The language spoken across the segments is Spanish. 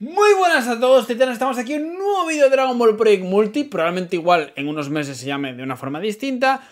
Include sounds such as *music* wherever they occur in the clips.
Muy buenas a todos, titanes, estamos aquí en un nuevo vídeo de Dragon Ball Project Multi, probablemente igual en unos meses se llame de una forma distinta,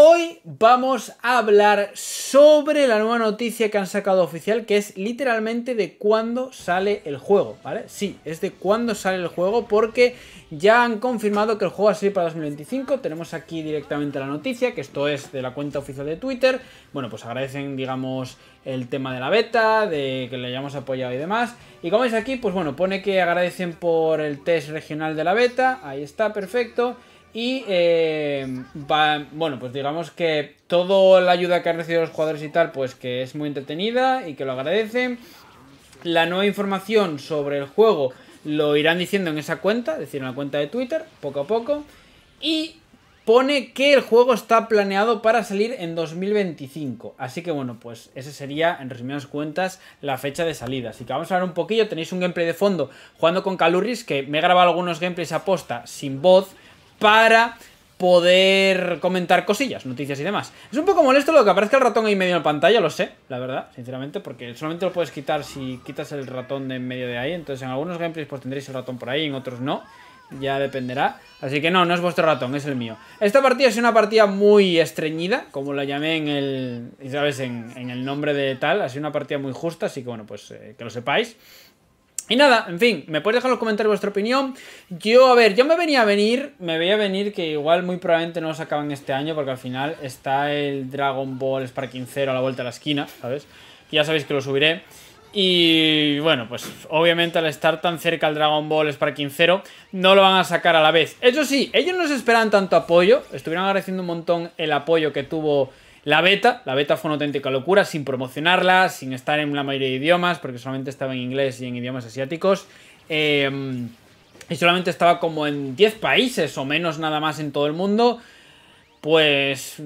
Hoy vamos a hablar sobre la nueva noticia que han sacado oficial, que es literalmente de cuándo sale el juego, ¿vale? Sí, es de cuándo sale el juego porque ya han confirmado que el juego va a salir para 2025. Tenemos aquí directamente la noticia, que esto es de la cuenta oficial de Twitter. Bueno, pues agradecen, digamos, el tema de la beta, de que le hayamos apoyado y demás. Y como veis aquí, pues bueno, pone que agradecen por el test regional de la beta. Ahí está, perfecto. Y eh, bueno, pues digamos que toda la ayuda que han recibido los jugadores y tal, pues que es muy entretenida y que lo agradecen. La nueva información sobre el juego lo irán diciendo en esa cuenta, es decir, en la cuenta de Twitter, poco a poco. Y pone que el juego está planeado para salir en 2025. Así que bueno, pues ese sería, en resumidas cuentas, la fecha de salida. Así que vamos a hablar un poquillo. Tenéis un gameplay de fondo jugando con Calurris, que me he grabado algunos gameplays a posta sin voz para poder comentar cosillas, noticias y demás. Es un poco molesto lo que aparezca el ratón ahí medio en la pantalla, lo sé, la verdad, sinceramente, porque solamente lo puedes quitar si quitas el ratón de en medio de ahí, entonces en algunos gameplays pues, tendréis el ratón por ahí, en otros no, ya dependerá. Así que no, no es vuestro ratón, es el mío. Esta partida es una partida muy estreñida, como la llamé en el, ¿sabes? En, el nombre de tal, ha sido una partida muy justa, así que bueno, pues eh, que lo sepáis. Y nada, en fin, me podéis dejar en los comentarios vuestra opinión. Yo, a ver, yo me venía a venir, me veía a venir que igual muy probablemente no lo sacaban este año, porque al final está el Dragon Ball Sparking Zero a la vuelta de la esquina, ¿sabes? ya sabéis que lo subiré. Y bueno, pues obviamente al estar tan cerca al Dragon Ball Sparking Zero, no lo van a sacar a la vez. Eso sí, ellos no se esperaban tanto apoyo, estuvieron agradeciendo un montón el apoyo que tuvo la beta, la beta fue una auténtica locura, sin promocionarla, sin estar en la mayoría de idiomas, porque solamente estaba en inglés y en idiomas asiáticos. Em, y solamente estaba como en 10 países o menos nada más en todo el mundo. Pues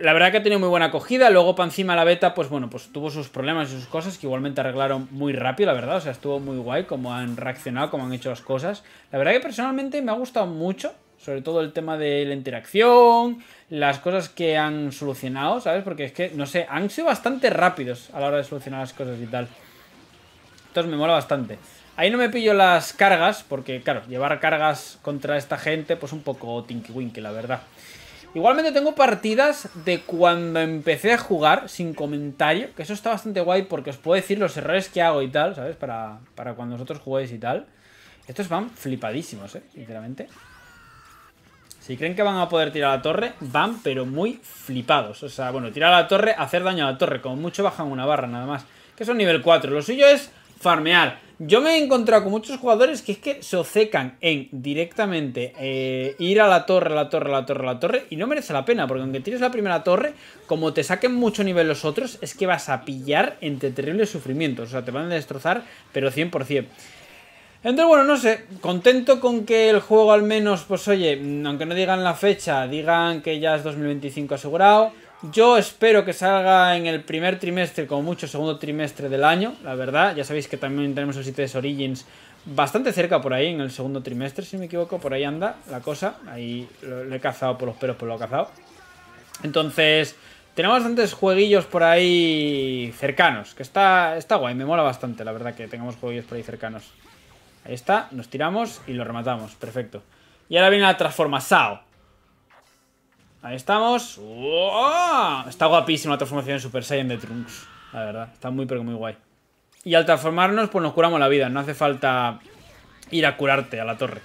la verdad que ha tenido muy buena acogida. Luego, para encima, la beta, pues bueno, pues tuvo sus problemas y sus cosas que igualmente arreglaron muy rápido, la verdad. O sea, estuvo muy guay como han reaccionado, como han hecho las cosas. La verdad que personalmente me ha gustado mucho. Sobre todo el tema de la interacción, las cosas que han solucionado, ¿sabes? Porque es que, no sé, han sido bastante rápidos a la hora de solucionar las cosas y tal. Entonces me mola bastante. Ahí no me pillo las cargas, porque claro, llevar cargas contra esta gente, pues un poco tinky winky, la verdad. Igualmente tengo partidas de cuando empecé a jugar, sin comentario, que eso está bastante guay porque os puedo decir los errores que hago y tal, ¿sabes? Para, para cuando vosotros juguéis y tal. Estos van flipadísimos, ¿eh? Sinceramente. Si creen que van a poder tirar a la torre, van pero muy flipados. O sea, bueno, tirar a la torre, hacer daño a la torre. Como mucho bajan una barra nada más. Que son nivel 4. Lo suyo es farmear. Yo me he encontrado con muchos jugadores que es que se obcecan en directamente eh, ir a la torre, la torre, la torre, la torre. Y no merece la pena, porque aunque tires la primera torre, como te saquen mucho nivel los otros, es que vas a pillar entre terribles sufrimientos. O sea, te van a destrozar, pero 100%. Entonces, bueno, no sé, contento con que el juego al menos, pues oye, aunque no digan la fecha, digan que ya es 2025 asegurado. Yo espero que salga en el primer trimestre, como mucho segundo trimestre del año, la verdad. Ya sabéis que también tenemos el sitio de Origins bastante cerca por ahí, en el segundo trimestre, si no me equivoco, por ahí anda la cosa. Ahí lo, he cazado por los pelos, por pues lo he cazado. Entonces, tenemos bastantes jueguillos por ahí cercanos, que está, está guay, me mola bastante, la verdad, que tengamos jueguillos por ahí cercanos. Ahí está, nos tiramos y lo rematamos. Perfecto. Y ahora viene la transforma Sao. Ahí estamos. Está guapísima la transformación en Super Saiyan de Trunks. La verdad, está muy pero muy guay. Y al transformarnos, pues nos curamos la vida. No hace falta ir a curarte a la torre.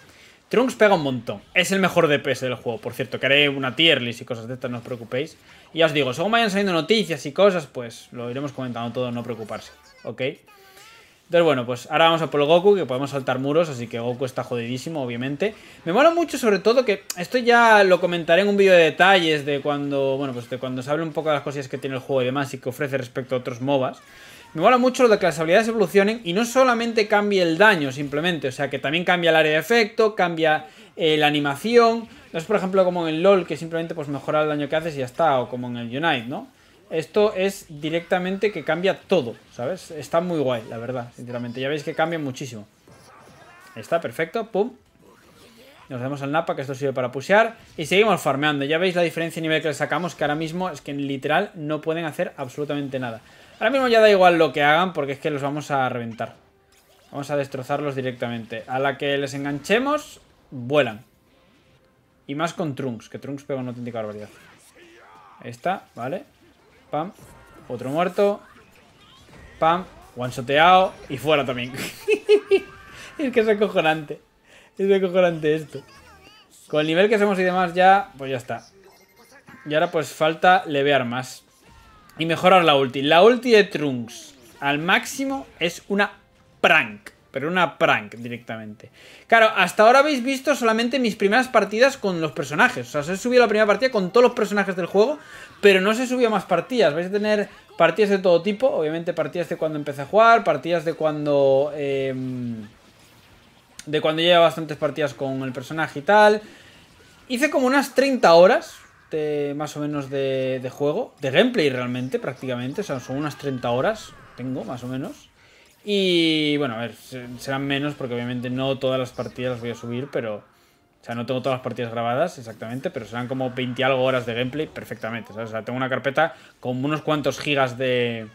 Trunks pega un montón. Es el mejor DPS del juego, por cierto. Que haré una tier list y cosas de estas, no os preocupéis. Y ya os digo, según vayan saliendo noticias y cosas, pues lo iremos comentando todo, no preocuparse. ¿Ok? Entonces, bueno, pues ahora vamos a por el Goku, que podemos saltar muros, así que Goku está jodidísimo, obviamente. Me mola mucho, sobre todo, que esto ya lo comentaré en un vídeo de detalles de cuando, bueno, pues de cuando se hable un poco de las cosas que tiene el juego y demás y que ofrece respecto a otros MOBAs. Me mola mucho lo de que las habilidades evolucionen y no solamente cambie el daño, simplemente, o sea, que también cambia el área de efecto, cambia eh, la animación. No es, por ejemplo, como en el LoL, que simplemente pues mejora el daño que haces y ya está, o como en el Unite, ¿no? Esto es directamente que cambia todo, ¿sabes? Está muy guay, la verdad, sinceramente. Ya veis que cambia muchísimo. Está perfecto, pum. Nos damos al Napa, que esto sirve para pushear. Y seguimos farmeando. Ya veis la diferencia de nivel que le sacamos, que ahora mismo es que en literal no pueden hacer absolutamente nada. Ahora mismo ya da igual lo que hagan, porque es que los vamos a reventar. Vamos a destrozarlos directamente. A la que les enganchemos, vuelan. Y más con Trunks, que Trunks pega una auténtica barbaridad. Esta, ¿vale? Pam. Otro muerto. Pam. One-shoteado. Y fuera también. *laughs* es que es acojonante. Es acojonante esto. Con el nivel que somos y demás ya, pues ya está. Y ahora pues falta levear más. Y mejorar la ulti. La ulti de Trunks al máximo es una prank pero una prank directamente. Claro, hasta ahora habéis visto solamente mis primeras partidas con los personajes. O sea, se subió la primera partida con todos los personajes del juego, pero no se subió más partidas. Vais a tener partidas de todo tipo, obviamente partidas de cuando empecé a jugar, partidas de cuando... Em, de cuando lleva bastantes partidas con el personaje y tal. Hice como unas 30 horas, de, más o menos de, de, juego, de gameplay realmente, prácticamente, o sea, son unas 30 horas, tengo más o menos. Y bueno, a ver, serán menos porque obviamente no todas las partidas las voy a subir, pero... O sea, no tengo todas las partidas grabadas exactamente, pero serán como 20 algo horas de gameplay perfectamente, ¿sabes? O sea, tengo una carpeta con unos cuantos gigas de...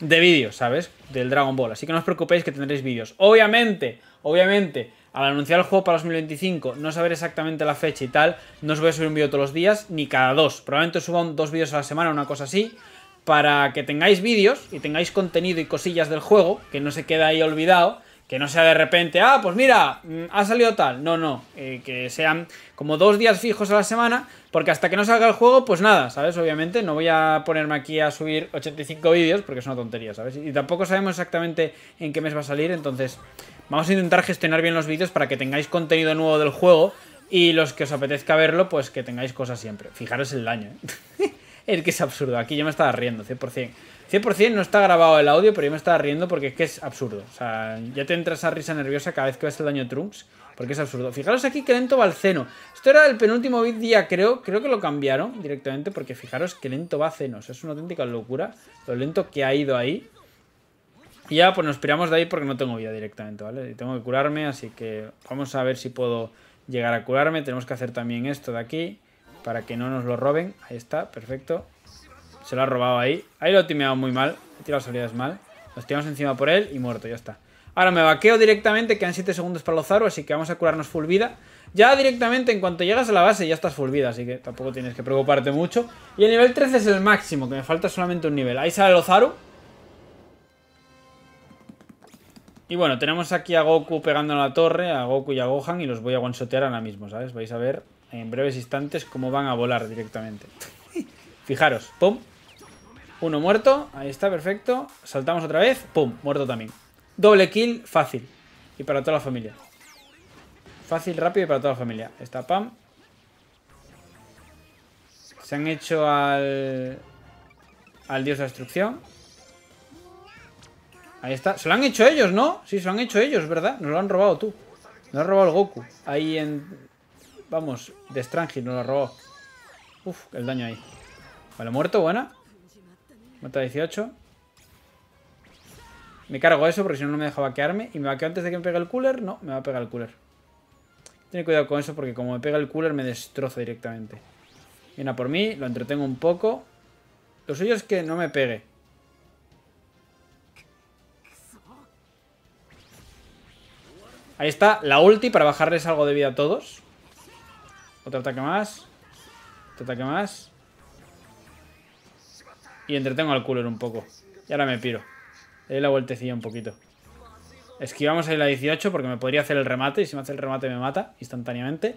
De vídeos, ¿sabes? Del Dragon Ball. Así que no os preocupéis que tendréis vídeos. Obviamente, obviamente, al anunciar el juego para 2025, no saber exactamente la fecha y tal, no os voy a subir un vídeo todos los días, ni cada dos. Probablemente suba dos vídeos a la semana, una cosa así para que tengáis vídeos y tengáis contenido y cosillas del juego, que no se quede ahí olvidado, que no sea de repente, ah, pues mira, mm, ha salido tal. No, no, eh, que sean como dos días fijos a la semana, porque hasta que no salga el juego, pues nada, ¿sabes? Obviamente, no voy a ponerme aquí a subir 85 vídeos, porque es una tontería, ¿sabes? Y tampoco sabemos exactamente en qué mes va a salir, entonces vamos a intentar gestionar bien los vídeos para que tengáis contenido nuevo del juego y los que os apetezca verlo, pues que tengáis cosas siempre. Fijaros el daño, ¿eh? *laughs* es que es absurdo. Aquí yo me estaba riendo, 100%. 100% no está grabado el audio, pero yo me estaba riendo porque es que es absurdo. O sea, ya te entra esa risa nerviosa cada vez que ves el daño Trunks, porque es absurdo. Fijaros aquí que lento va el Zeno. Esto era el penúltimo día, creo. Creo que lo cambiaron directamente porque fijaros que lento va Zeno. O sea, es una auténtica locura lo lento que ha ido ahí. Y ya, pues nos piramos de ahí porque no tengo vida directamente, ¿vale? Y tengo que curarme, así que vamos a ver si puedo llegar a curarme. Tenemos que hacer también esto de aquí para que no nos lo roben. Ahí está, perfecto. Se lo ha robado ahí. Ahí lo he timeado muy mal. He tirado salidas mal. Nos tiramos encima por él y muerto, ya está. Ahora me vaqueo directamente, quedan 7 segundos para Lozaru, así que vamos a curarnos full vida. Ya directamente, en cuanto llegas a la base, ya estás full vida, así que tampoco tienes que preocuparte mucho. Y el nivel 13 es el máximo, que me falta solamente un nivel. Ahí sale Lozaru. Y bueno, tenemos aquí a Goku pegando en la torre, a Goku y a Gohan, y los voy a one ahora mismo, ¿sabes? Vais a ver en breves instantes cómo van a volar directamente. Fijaros, pum. Uno muerto, ahí está, perfecto. Saltamos otra vez, pum, muerto también. Doble kill, fácil. Y para toda la familia. Fácil, rápido y para toda la familia. Está pam. Se han hecho al... Al dios de destrucción. Ahí está. Se lo han hecho ellos, ¿no? Sí, se lo han hecho ellos, ¿verdad? Nos lo han robado tú. Nos lo han robado el Goku. Ahí en, Vamos, de Strange no lo robó. Uf, el daño ahí. Vale, muerto, buena. Mata 18. Me cargo eso porque si no, no me deja vaquearme. ¿Y me vaqueo antes de que me pegue el cooler? No, me va a pegar el cooler. Tiene cuidado con eso porque como me pega el cooler me destroza directamente. Viene a por mí, lo entretengo un poco. Lo suyo es que no me pegue. Ahí está, la ulti para bajarles algo de vida a todos. Otro ataque más. Otro ataque más. Y entretengo al cooler un poco. Y ahora me piro. Le doy la vueltecilla un poquito. Esquivamos ahí la 18 porque me podría hacer el remate. Y si me hace el remate me mata instantáneamente.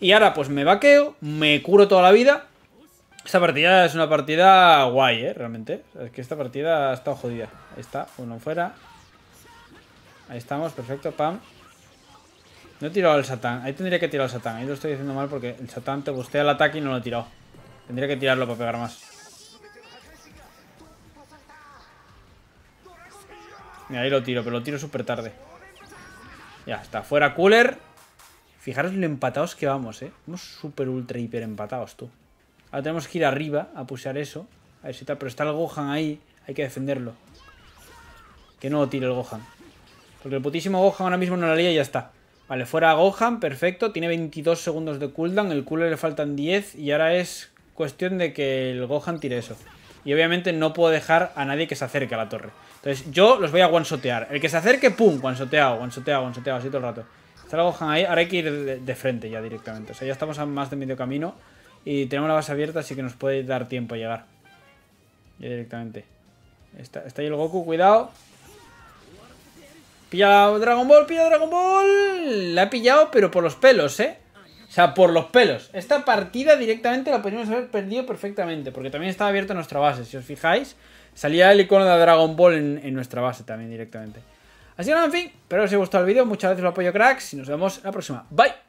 Y ahora pues me vaqueo, me curo toda la vida. Esta partida es una partida guay, ¿eh? Realmente. Es que esta partida ha estado jodida. Ahí está, uno fuera. Ahí estamos, perfecto, pam. No he tirado al Satán. Ahí tendría que tirar al Satán. Ahí lo estoy diciendo mal porque el Satán te guste el ataque y no lo he tirado. Tendría que tirarlo para pegar más. Mira, ahí lo tiro, pero lo tiro súper tarde. Ya está. Fuera cooler. Fijaros lo empatados que vamos, ¿eh? Vamos súper, ultra, hiper empatados, tú. Ahora tenemos que ir arriba a pusear eso. A ver si tal. Pero está el Gohan ahí. Hay que defenderlo. Que no lo tire el Gohan. Porque el putísimo Gohan ahora mismo no la lía y ya está. Vale, fuera Gohan, perfecto. Tiene 22 segundos de cooldown. El culo le faltan 10. Y ahora es cuestión de que el Gohan tire eso. Y obviamente no puedo dejar a nadie que se acerque a la torre. Entonces yo los voy a one El que se acerque, pum, one soteado one soteado así todo el rato. Está el Gohan ahí. Ahora hay que ir de, frente ya directamente. O sea, ya estamos a más de medio camino. Y tenemos la base abierta, así que nos puede dar tiempo a llegar. Ya directamente. Está, está ahí el Goku, cuidado. Pilla Dragon Ball, pilla Dragon Ball. La he pillado, pero por los pelos, ¿eh? O sea, por los pelos. Esta partida directamente la podríamos haber perdido perfectamente, porque también estaba abierta nuestra base, si os fijáis. Salía el icono de Dragon Ball en, nuestra base también directamente. Así que, en fin, espero que os haya gustado el vídeo. Muchas gracias por el apoyo, cracks. Y nos vemos la próxima. Bye.